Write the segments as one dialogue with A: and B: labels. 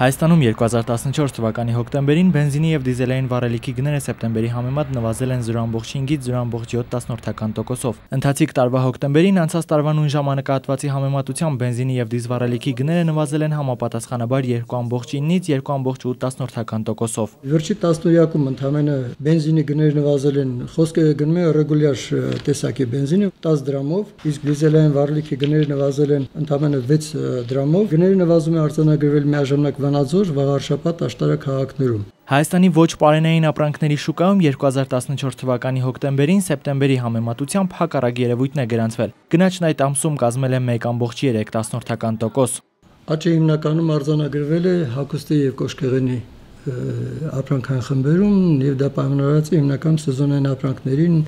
A: Հայաստանում 2014 թվականի հոկտեմբերին բենզինի եւ դիզելային վառելիքի գները սեպտեմբերի համեմատ նվազել են 0.5-ից 0.7%-ով։ Ընթացիկ տարվա հոկտեմբերին անցած տարվա նույն ժամանակահատվածի համեմատությամբ բենզինի եւ դիզվառելիքի գները նվազել են համապատասխանաբար 2.9-ից 2.8%-ով։
B: Վերջի 10 տարիակում ընդամենը բենզինի գները նվազել են, խոսքը գնում է ռեգուլյար տեսակի բենզինը 10 դրամով, իսկ դիզելային վառելիքի գները նվազել են ընդամենը 6 դրամով։ Գները նվազումը արձանագրվել միաժամանակ Վանաձոր, Վաղարշապատ աշտարակահայակներում։
A: Հայաստանի ոչ պարենային ապրանքների շուկայում 2014 թվականի հոկտեմբերին սեպտեմբերի համեմատությամբ հակառակ երևույթն է գրանցվել։ Գնաճն այդ ամսում կազմել է 1.3 տասնորդական տոկոս։
B: Աճը հիմնականում արձանագրվել է հագուստի եւ կոշկեղենի ապրանքային խմբերում եւ դա պայմանավորված է հիմնական սեզոնային ապրանքներին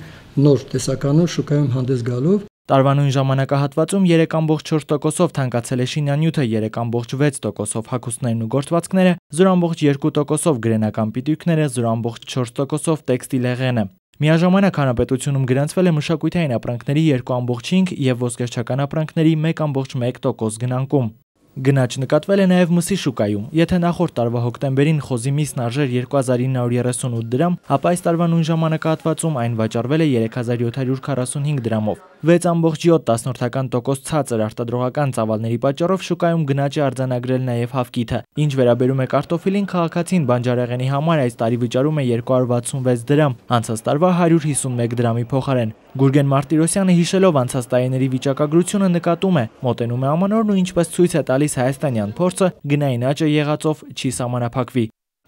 B: նոր տեսականով շուկայում հանդես գալով։
A: Տարվա նույն ժամանակահատվածում 3.4%-ով թանկացել է շինանյութը, 3.6%-ով հագուստներն ու գործվածքները, 0.2%-ով գրենական պիտույքները, 0.4%-ով տեքստիլ հեղենը։ Միաժամանակ հանրապետությունում գրանցվել է մշակութային ապրանքների 2.5 և ոսկերչական ապրանքների 1.1% գնանկում։ Գնաճ նկատվել է նաև մսի շուկայում։ Եթե նախորդ տարվա հոկտեմբերին խոզի միսն արժեր 2938 դրամ, ապա այս տարվա նույն ժամանակահատվածում այն վաճառվել է 3745 դրամով։ 6.7 տասնորդական տոկոս ցածր արտադրողական ծավալների պատճառով շուկայում գնաճը արձանագրել նաև հավկիթը։ Ինչ վերաբերում է կարտոֆիլին, քաղաքացին բանջարեղենի համար այս տարի վճարում է 266 դրամ, անցած տարվա 151 դրամի փոխարեն։ Գուրգեն Մարտիրոսյանը հիշելով անցած տարիների վիճակագրությունը նկատում է, մոտենում է ամանորն ու ինչպես ցույց է տալիս տալիս հայաստանյան փորձը գնային աճը եղածով չի սահմանափակվի։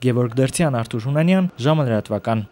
A: Գևորգ Դերցյան, Արթուր Հունանյան, ժամը լրատվական։